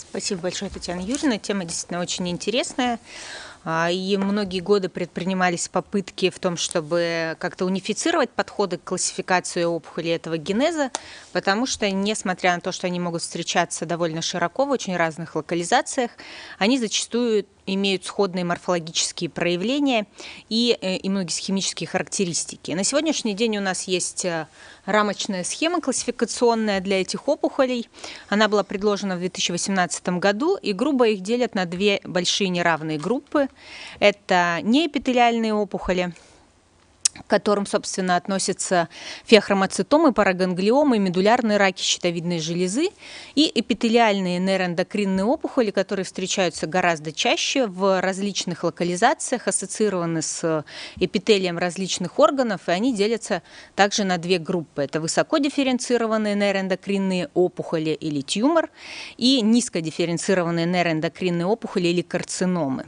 Спасибо большое, Татьяна Юрьевна. Тема действительно очень интересная. А, и многие годы предпринимались попытки в том, чтобы как-то унифицировать подходы к классификации опухоли этого генеза, потому что, несмотря на то, что они могут встречаться довольно широко в очень разных локализациях, они зачастую имеют сходные морфологические проявления и, э, и характеристики. На сегодняшний день у нас есть э, рамочная схема классификационная для этих опухолей. Она была предложена в 2018 году, и грубо их делят на две большие неравные группы. Это неэпителиальные опухоли – к которым, собственно, относятся феохромоцитомы, параганглиомы, медулярные раки щитовидной железы и эпителиальные нейроэндокринные опухоли, которые встречаются гораздо чаще в различных локализациях, ассоциированы с эпителием различных органов, и они делятся также на две группы. Это высокодифференцированные нейроэндокринные опухоли или тюмор и низкодифференцированные нейроэндокринные опухоли или карциномы.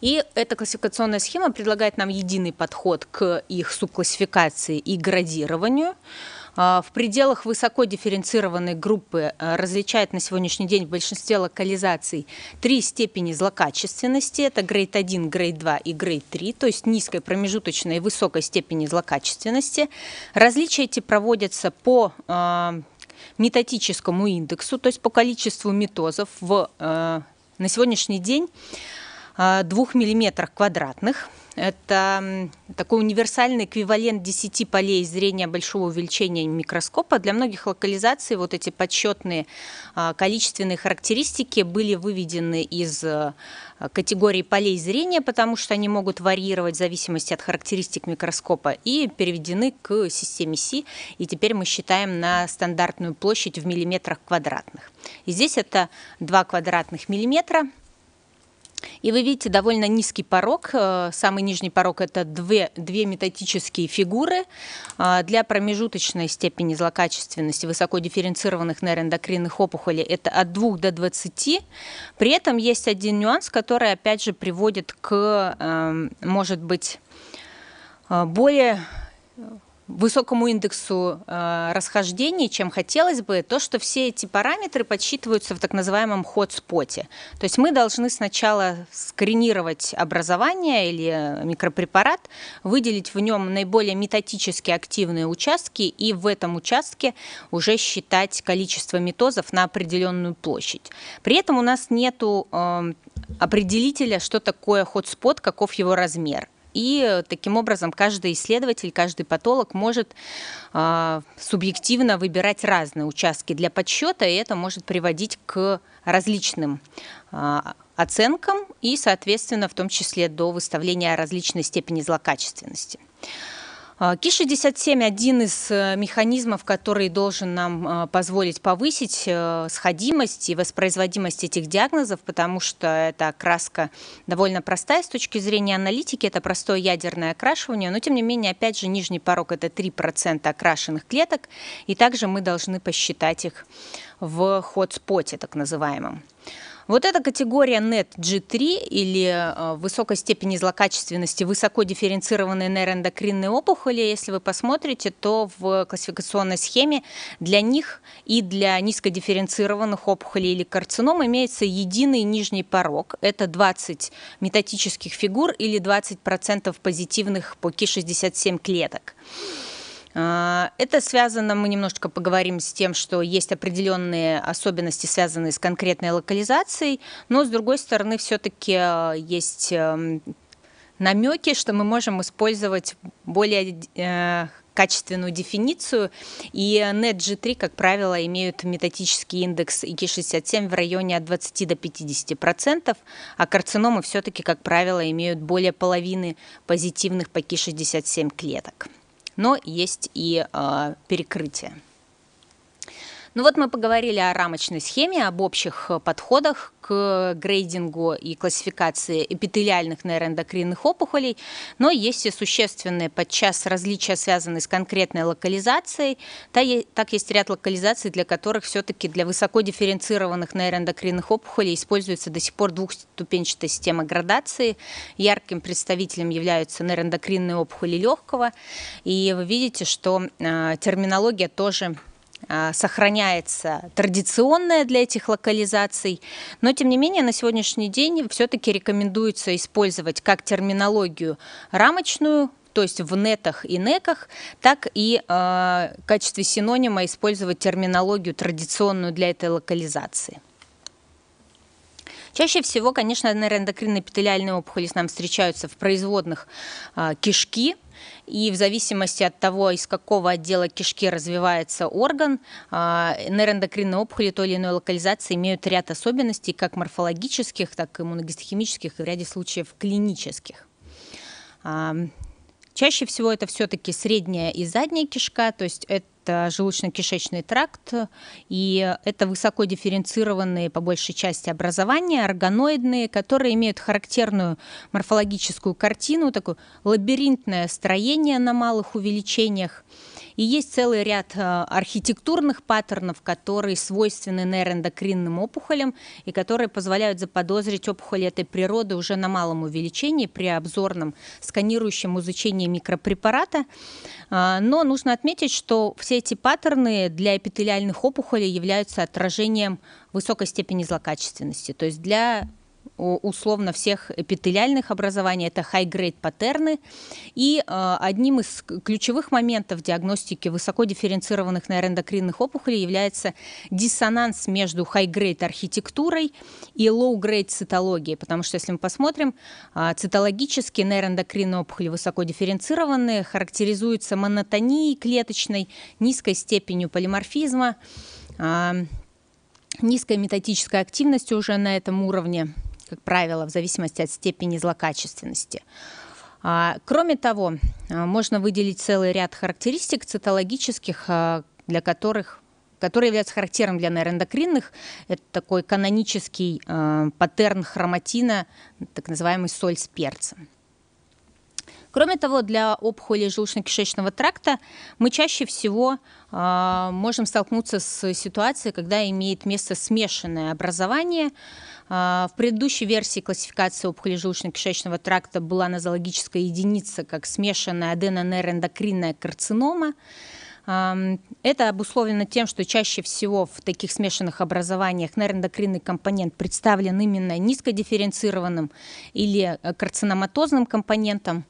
И эта классификационная схема предлагает нам единый подход к их субклассификации и градированию. А, в пределах высоко дифференцированной группы э, различает на сегодняшний день в большинстве локализаций три степени злокачественности. Это грейд 1, грейд 2 и грейд 3, то есть низкой, промежуточной и высокой степени злокачественности. Различия эти проводятся по а, метатическому индексу, то есть по количеству метозов в, а, на сегодняшний день а, двух миллиметрах квадратных. Это такой универсальный эквивалент 10 полей зрения большого увеличения микроскопа. Для многих локализаций вот эти подсчетные а, количественные характеристики были выведены из а, категории полей зрения, потому что они могут варьировать в зависимости от характеристик микроскопа, и переведены к системе Си. И теперь мы считаем на стандартную площадь в миллиметрах квадратных. И здесь это 2 квадратных миллиметра – и вы видите довольно низкий порог. Э, самый нижний порог – это две, две метатические фигуры. Э, для промежуточной степени злокачественности высоко дифференцированных нейроэндокринных опухолей это от 2 до 20. При этом есть один нюанс, который, опять же, приводит к, эм, может быть, э, более высокому индексу э, расхождений, чем хотелось бы, то, что все эти параметры подсчитываются в так называемом hotspot. То есть мы должны сначала скринировать образование или микропрепарат, выделить в нем наиболее метатически активные участки и в этом участке уже считать количество метозов на определенную площадь. При этом у нас нет э, эм, определителя, что такое hotspot, каков его размер и таким образом каждый исследователь, каждый патолог может э, субъективно выбирать разные участки для подсчета, и это может приводить к различным э, оценкам и, соответственно, в том числе до выставления различной степени злокачественности. А, КИ-67 – один из э, механизмов, который должен нам э, позволить повысить э, сходимость и воспроизводимость этих диагнозов, потому что эта краска довольно простая с точки зрения аналитики, это простое ядерное окрашивание, но тем не менее, опять же, нижний порог – это 3% окрашенных клеток, и также мы должны посчитать их в ход споте, так называемом. Вот эта категория NET G3 или э, высокой степени злокачественности высоко дифференцированные нейроэндокринные опухоли, если вы посмотрите, то в классификационной схеме для них и для низкодифференцированных опухолей или карцином имеется единый нижний порог. Это 20 метатических фигур или 20% позитивных по Ки-67 клеток. А, это связано, мы немножечко поговорим с тем, что есть определенные особенности, связанные с конкретной локализацией, но, с другой стороны, все-таки а, есть эм, намеки, что мы можем использовать более э, качественную дефиницию. И net g 3 как правило, имеют метатический индекс ИК-67 в районе от 20 до 50 процентов, а карциномы все-таки, как правило, имеют более половины позитивных по ИК-67 клеток но есть и а, перекрытие. Ну вот мы поговорили о рамочной схеме, об общих э, подходах к грейдингу и классификации эпителиальных нейроэндокринных опухолей, но есть и существенные подчас различия, связанные с конкретной локализацией. Так есть ряд локализаций, для которых все-таки для высоко дифференцированных нейроэндокринных опухолей используется до сих пор двухступенчатая система градации. Ярким представителем являются нейроэндокринные опухоли легкого. И вы видите, что э, терминология тоже а, сохраняется традиционная для этих локализаций, но тем не менее на сегодняшний день все-таки рекомендуется использовать как терминологию рамочную, то есть в нетах и неках, так и э, в качестве синонима использовать терминологию традиционную для этой локализации. Чаще всего, конечно, нейроэндокринные эпителиальные опухоли с нами встречаются в производных э, кишки, и в зависимости от того, из какого отдела кишки развивается орган, а, нейроэндокринные опухоли той или иной локализации имеют ряд особенностей, как морфологических, так и иммуногистохимических, и в ряде случаев клинических. А, чаще всего это все-таки средняя и задняя кишка, то есть это это желудочно-кишечный тракт, и это высоко дифференцированные по большей части образования, органоидные, которые имеют характерную морфологическую картину, такое лабиринтное строение на малых увеличениях, и есть целый ряд э, архитектурных паттернов, которые свойственны нейроэндокринным опухолям и которые позволяют заподозрить опухоли этой природы уже на малом увеличении при обзорном сканирующем изучении микропрепарата. А, но нужно отметить, что все эти паттерны для эпителиальных опухолей являются отражением высокой степени злокачественности. То есть для условно всех эпителиальных образований, это high-grade паттерны. И э, одним из ключевых моментов диагностики высоко дифференцированных нейроэндокринных опухолей является диссонанс между high-grade архитектурой и low-grade цитологией, потому что если мы посмотрим, э, цитологически нейроэндокринные опухоли высоко дифференцированные, характеризуются монотонией клеточной, низкой степенью полиморфизма, э, низкой метатической активностью уже на этом уровне как правило, в зависимости от степени злокачественности. А, кроме того, а, можно выделить целый ряд характеристик цитологических, а, для которых которые являются характером для нейроэндокринных. Это такой канонический паттерн хроматина, так называемый соль с перцем. Кроме того, для опухоли желудочно-кишечного тракта мы чаще всего э, можем столкнуться с ситуацией, когда имеет место смешанное образование. Э, в предыдущей версии классификации опухоли желудочно-кишечного тракта была нозологическая единица как смешанная аденонейроэндокринная карцинома. А, это обусловлено тем, что чаще всего в таких смешанных образованиях нейроэндокринный компонент представлен именно низкодифференцированным или карциноматозным компонентом.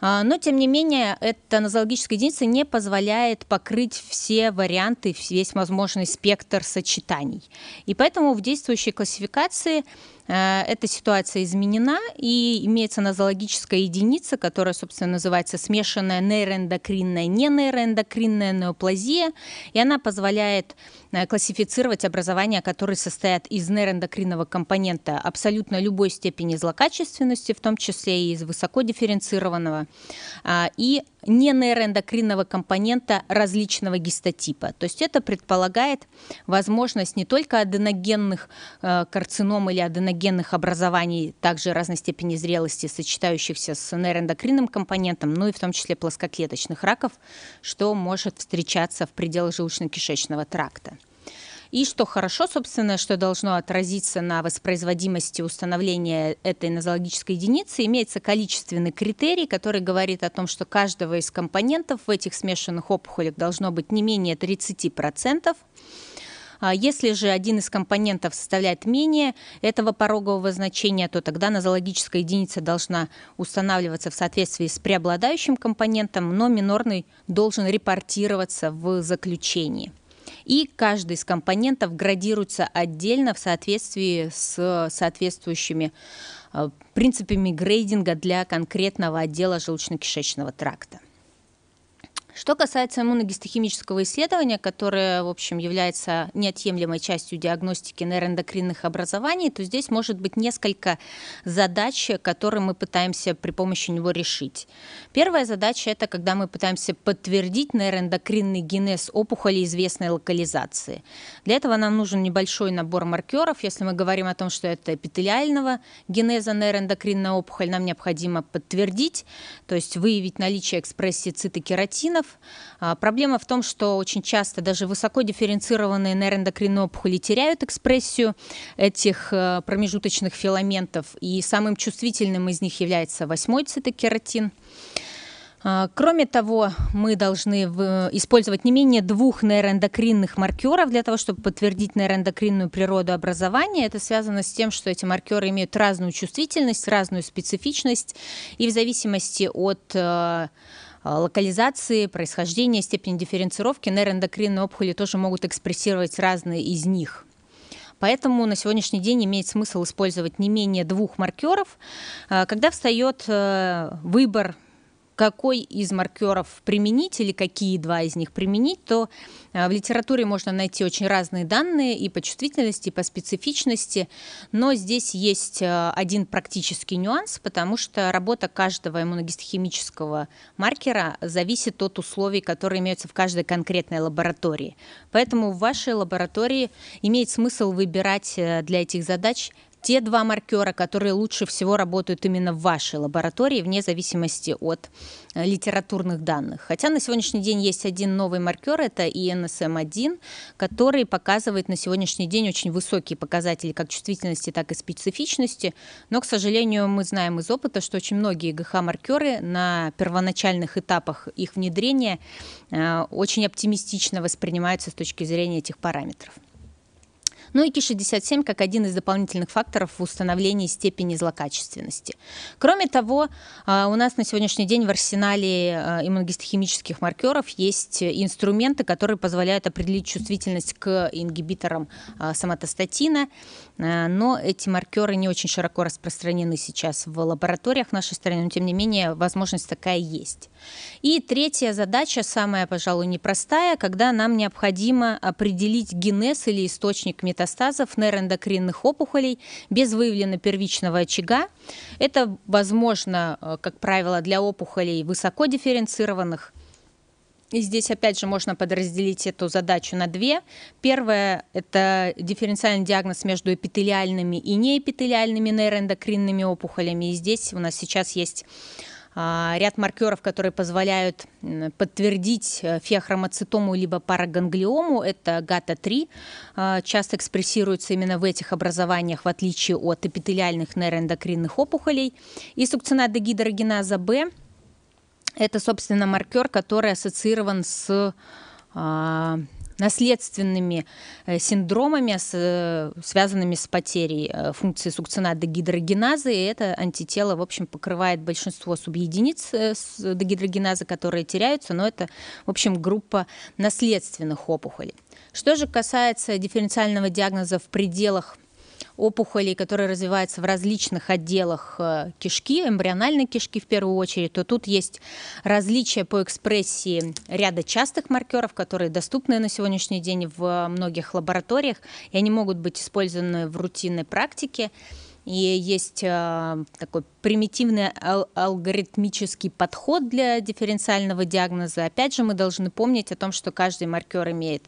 А, но, тем не менее, эта нозологическая единица не позволяет покрыть все варианты, весь возможный спектр сочетаний. И поэтому в действующей классификации э, эта ситуация изменена, и имеется нозологическая единица, которая, собственно, называется смешанная нейроэндокринная, не нейроэндокринная неоплазия, и она позволяет Э, классифицировать образования, которые состоят из нейроэндокринного компонента абсолютно любой степени злокачественности, в том числе и из высокодифференцированного, а, и не нейроэндокринного компонента различного гистотипа. То есть это предполагает возможность не только аденогенных э, карцином или аденогенных образований, также разной степени зрелости, сочетающихся с нейроэндокринным компонентом, ну и в том числе плоскоклеточных раков, что может встречаться в пределах желудочно-кишечного тракта. И что хорошо, собственно, что должно отразиться на воспроизводимости установления этой нозологической единицы, имеется количественный критерий, который говорит о том, что каждого из компонентов в этих смешанных опухолях должно быть не менее 30%. А если же один из компонентов составляет менее этого порогового значения, то тогда нозологическая единица должна устанавливаться в соответствии с преобладающим компонентом, но минорный должен репортироваться в заключении. И каждый из компонентов градируется отдельно в соответствии с э, соответствующими э, принципами грейдинга для конкретного отдела желудочно-кишечного тракта. Что касается иммуногистохимического исследования, которое, в общем, является неотъемлемой частью диагностики нейроэндокринных образований, то здесь может быть несколько задач, которые мы пытаемся при помощи него решить. Первая задача – это когда мы пытаемся подтвердить нейроэндокринный генез опухоли известной локализации. Для этого нам нужен небольшой набор маркеров. Если мы говорим о том, что это эпителиального генеза нейроэндокринная опухоль, нам необходимо подтвердить, то есть выявить наличие экспрессии цитокератинов, прав. А, проблема в том, что очень часто даже высоко дифференцированные нейроэндокринные опухоли теряют экспрессию этих э, промежуточных филаментов, и самым чувствительным из них является восьмой цитокератин. А, кроме того, мы должны использовать не менее двух нейроэндокринных маркеров для того, чтобы подтвердить нейроэндокринную природу образования. Это связано с тем, что эти маркеры имеют разную чувствительность, разную специфичность, и в зависимости от э, а, локализации, происхождения, степени дифференцировки нейроэндокринные опухоли тоже могут экспрессировать разные из них. Поэтому на сегодняшний день имеет смысл использовать не менее двух маркеров. А, когда встает э, выбор какой из маркеров применить или какие два из них применить, то э, в литературе можно найти очень разные данные и по чувствительности, и по специфичности, но здесь есть э, один практический нюанс, потому что работа каждого иммуногистохимического маркера зависит от условий, которые имеются в каждой конкретной лаборатории. Поэтому в вашей лаборатории имеет смысл выбирать э, для этих задач – те два маркера, которые лучше всего работают именно в вашей лаборатории, вне зависимости от э, литературных данных. Хотя на сегодняшний день есть один новый маркер, это ИНСМ-1, который показывает на сегодняшний день очень высокие показатели как чувствительности, так и специфичности. Но, к сожалению, мы знаем из опыта, что очень многие ГХ-маркеры на первоначальных этапах их внедрения э, очень оптимистично воспринимаются с точки зрения этих параметров ну и КИ-67 как один из дополнительных факторов в установлении степени злокачественности. Кроме того, а, у нас на сегодняшний день в арсенале а, иммуногистохимических маркеров есть инструменты, которые позволяют определить чувствительность к ингибиторам а, соматостатина, но эти маркеры не очень широко распространены сейчас в лабораториях в нашей стране, но тем не менее возможность такая есть. И третья задача, самая, пожалуй, непростая, когда нам необходимо определить генез или источник метаболизма метастазов нейроэндокринных опухолей без выявлено первичного очага. Это возможно, э, как правило, для опухолей высоко дифференцированных, и здесь, опять же, можно подразделить эту задачу на две. Первое – это дифференциальный диагноз между эпителиальными и неэпителиальными нейроэндокринными опухолями. И здесь у нас сейчас есть а, ряд маркеров, которые позволяют подтвердить э, феохромоцитому либо параганглиому. Это ГАТА-3, а, часто экспрессируется именно в этих образованиях, в отличие от эпителиальных нейроэндокринных опухолей. И гидрогеназа Б – это, собственно, маркер, который ассоциирован с а, наследственными э, синдромами, э, связанными с потерей э, функции сукцината дегидрогеназы. И это антитело, в общем, покрывает большинство субъединиц дегидрогеназы, которые теряются, но это, в общем, группа наследственных опухолей. Что же касается дифференциального диагноза в пределах опухолей, которые развиваются в различных отделах э, кишки, эмбриональной кишки в первую очередь, то тут есть различия по экспрессии ряда частых маркеров, которые доступны на сегодняшний день в многих лабораториях, и они могут быть использованы в рутинной практике и есть э, такой примитивный ал алгоритмический подход для дифференциального диагноза. Опять же, мы должны помнить о том, что каждый маркер имеет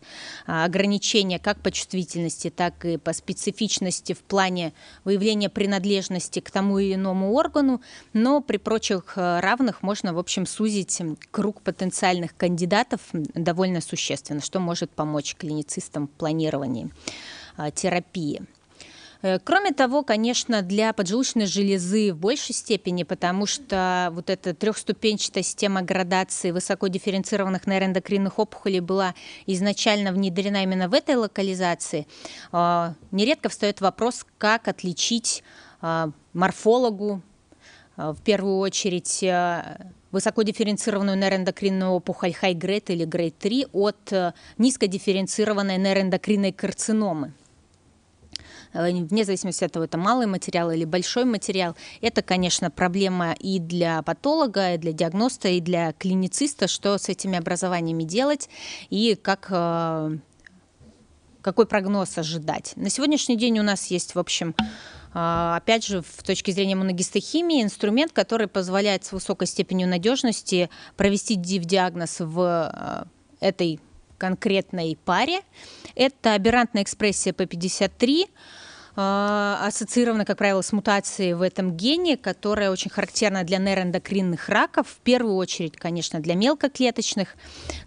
а, ограничения как по чувствительности, так и по специфичности в плане выявления принадлежности к тому или иному органу, но при прочих э, равных можно, в общем, сузить круг потенциальных кандидатов довольно существенно, что может помочь клиницистам в планировании а, терапии. Э, кроме того, конечно, для поджелудочной железы в большей степени, потому что вот эта трехступенчатая система градации высоко дифференцированных нейроэндокринных опухолей была изначально внедрена именно в этой локализации, а, нередко встает вопрос, как отличить а, морфологу, а, в первую очередь, высокодифференцированную нейроэндокринную опухоль high grade или grade 3 от низкодифференцированной нейроэндокринной карциномы. Э, вне зависимости от того, это малый материал или большой материал. Это, конечно, проблема и для патолога, и для диагноста, и для клинициста, что с этими образованиями делать и как э, какой прогноз ожидать. На сегодняшний день у нас есть, в общем, э, опять же, в точке зрения моногистохимии, инструмент, который позволяет с высокой степенью надежности провести диагноз в этой конкретной паре. Это аберрантная экспрессия P53, а, ассоциирована, как правило, с мутацией в этом гене, которая очень характерна для нейроэндокринных раков, в первую очередь, конечно, для мелкоклеточных,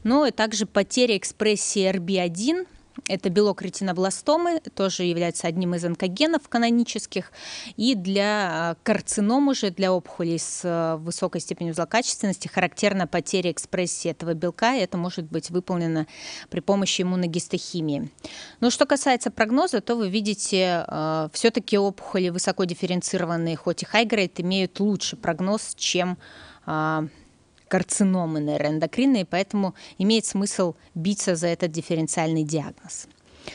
но и также потеря экспрессии RB1, это белок ретинобластомы, тоже является одним из онкогенов канонических. И для а, карцином уже, для опухолей с а, высокой степенью злокачественности, характерна потеря экспрессии этого белка, и это может быть выполнено при помощи иммуногистохимии. Но что касается прогноза, то вы видите, а, все-таки опухоли высокодифференцированные, хоть и хайгрейд, имеют лучший прогноз, чем карциномы нейроэндокринные, поэтому имеет смысл биться за этот дифференциальный диагноз.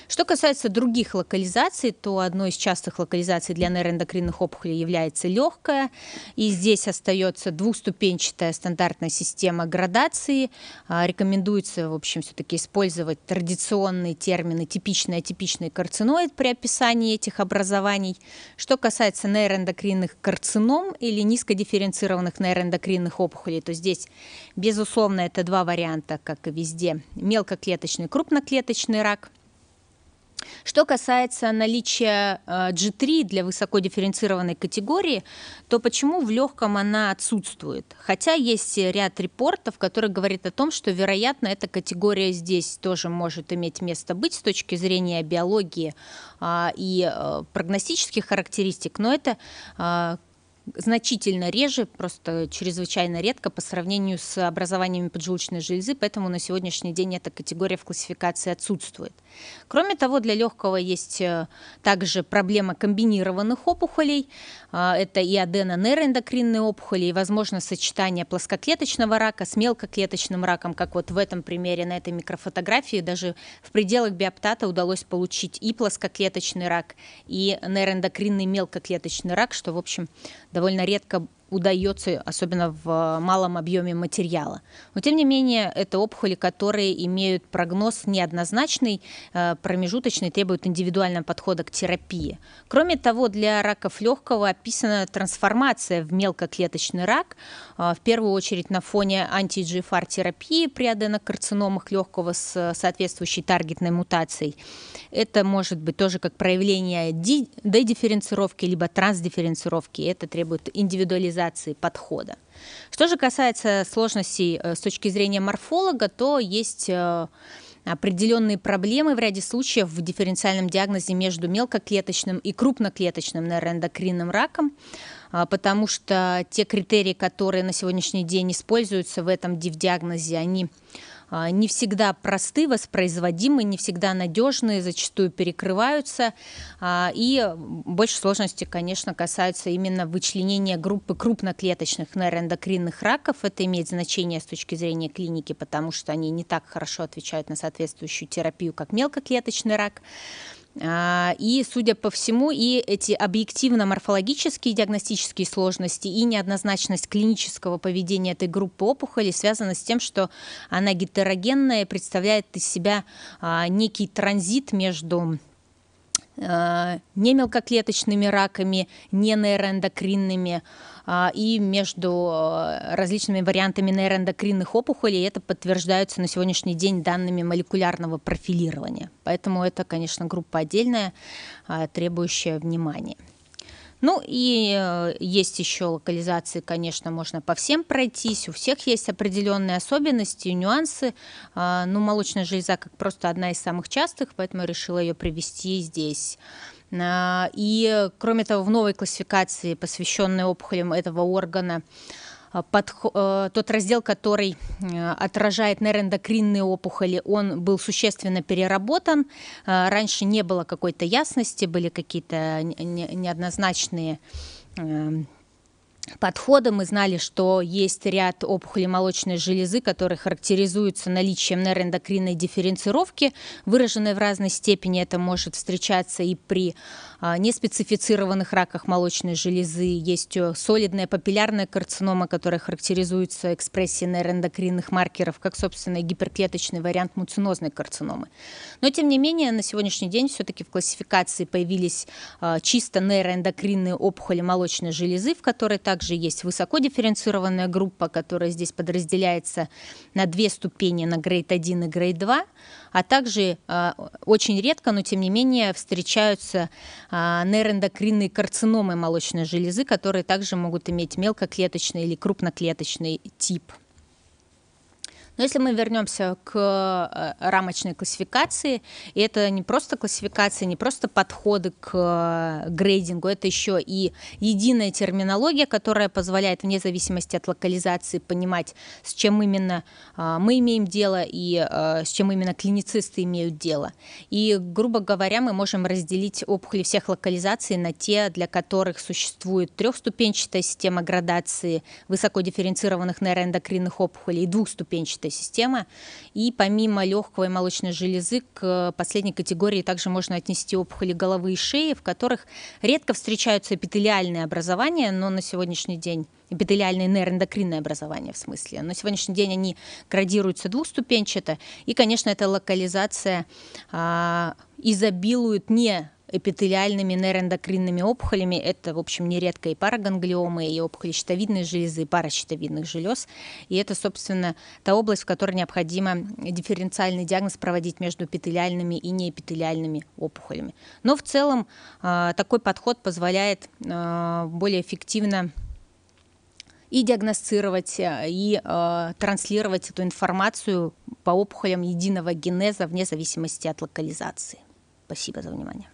Что касается других локализаций, то одной из частых локализаций для нейроэндокринных опухолей является легкая, и здесь остается двухступенчатая стандартная система градации. А, рекомендуется, в общем, все-таки использовать традиционные термины типичный, атипичный карциноид при описании этих образований. Что касается нейроэндокринных карцином или низкодифференцированных нейроэндокринных опухолей, то здесь, безусловно, это два варианта, как и везде. Мелкоклеточный, крупноклеточный рак – что касается наличия G3 э, для высокодифференцированной категории, то почему в легком она отсутствует? Хотя есть ряд репортов, которые говорят о том, что, вероятно, эта категория здесь тоже может иметь место быть с точки зрения биологии а, и э, прогностических характеристик, но это а, значительно реже, просто чрезвычайно редко по сравнению с образованиями поджелудочной железы, поэтому на сегодняшний день эта категория в классификации отсутствует. Кроме того, для легкого есть э, также проблема комбинированных опухолей. А, это и аденонер эндокринные опухоли, и, возможно, сочетание плоскоклеточного рака с мелкоклеточным раком, как вот в этом примере на этой микрофотографии. Даже в пределах биоптата удалось получить и плоскоклеточный рак, и нейроэндокринный мелкоклеточный рак, что, в общем, довольно редко удается, особенно в э, малом объеме материала. Но, тем не менее, это опухоли, которые имеют прогноз неоднозначный, э, промежуточный, требуют индивидуального подхода к терапии. Кроме того, для раков легкого описана трансформация в мелкоклеточный рак, э, в первую очередь на фоне анти-GFR-терапии при аденокарциномах легкого с соответствующей таргетной мутацией. Это может быть тоже как проявление дедифференцировки либо трансдифференцировки. Это требует индивидуализации оптимизации подхода. Что же касается сложностей э, с точки зрения морфолога, то есть э, определенные проблемы в ряде случаев в дифференциальном диагнозе между мелкоклеточным и крупноклеточным нейроэндокринным раком, а, потому что те критерии, которые на сегодняшний день используются в этом див-диагнозе, они а, не всегда просты, воспроизводимы, не всегда надежные, зачастую перекрываются. А, и больше сложности, конечно, касаются именно вычленения группы крупноклеточных нейроэндокринных раков. Это имеет значение с точки зрения клиники, потому что они не так хорошо отвечают на соответствующую терапию, как мелкоклеточный рак. А, и, судя по всему, и эти объективно-морфологические диагностические сложности и неоднозначность клинического поведения этой группы опухолей связаны с тем, что она гетерогенная, представляет из себя а, некий транзит между Э, не мелкоклеточными раками, не нейроэндокринными, а, и между э, различными вариантами нейроэндокринных опухолей это подтверждается на сегодняшний день данными молекулярного профилирования. Поэтому это, конечно, группа отдельная, а, требующая внимания. Ну и э, есть еще локализации, конечно, можно по всем пройтись. У всех есть определенные особенности нюансы. А, ну, молочная железа как просто одна из самых частых, поэтому решила ее привести здесь. А, и, кроме того, в новой классификации, посвященной опухолям этого органа, Э, подхо- э, тот раздел, который э, отражает нейроэндокринные опухоли, он был существенно переработан. Раньше не было какой-то ясности, были какие-то неоднозначные подхода. Мы знали, что есть ряд опухолей молочной железы, которые характеризуются наличием нейроэндокринной дифференцировки, выраженной в разной степени. Это может встречаться и при а, неспецифицированных раках молочной железы. Есть э, солидная папиллярная карцинома, которая характеризуется экспрессией нейроэндокринных маркеров, как, собственно, и гиперклеточный вариант муцинозной карциномы. Но, тем не менее, на сегодняшний день все-таки в классификации появились а, чисто нейроэндокринные опухоли молочной железы, в которые так также есть высоко дифференцированная группа, которая здесь подразделяется на две ступени, на грейд 1 и грейд 2, а также а, очень редко, но тем не менее встречаются а, нейроэндокринные карциномы молочной железы, которые также могут иметь мелкоклеточный или крупноклеточный тип. Но если мы вернемся к э, рамочной классификации, и это не просто классификация, не просто подходы к э, грейдингу, это еще и единая терминология, которая позволяет вне зависимости от локализации понимать, с чем именно э, мы имеем дело и с чем именно клиницисты имеют дело. И, грубо говоря, мы можем разделить опухоли всех локализаций на те, для которых существует трехступенчатая система градации высокодифференцированных нейроэндокринных опухолей и двухступенчатая этой системы. И помимо легкого и молочной железы, к э, последней категории также можно отнести опухоли головы и шеи, в которых редко встречаются эпителиальные образования, но на сегодняшний день эпителиальное нейроэндокринное образования в смысле. На сегодняшний день они градируются двухступенчато, и, конечно, эта локализация а, изобилует не эпителиальными нейроэндокринными опухолями. Это, в общем, нередко и параганглиомы, и опухоли щитовидной железы, и щитовидных желез. И это, собственно, та область, в которой необходимо дифференциальный диагноз проводить между эпителиальными и неэпителиальными опухолями. Но в целом а, такой подход позволяет а, более эффективно и диагностировать, а, и э, транслировать эту информацию по опухолям единого генеза вне зависимости от локализации. Спасибо за внимание.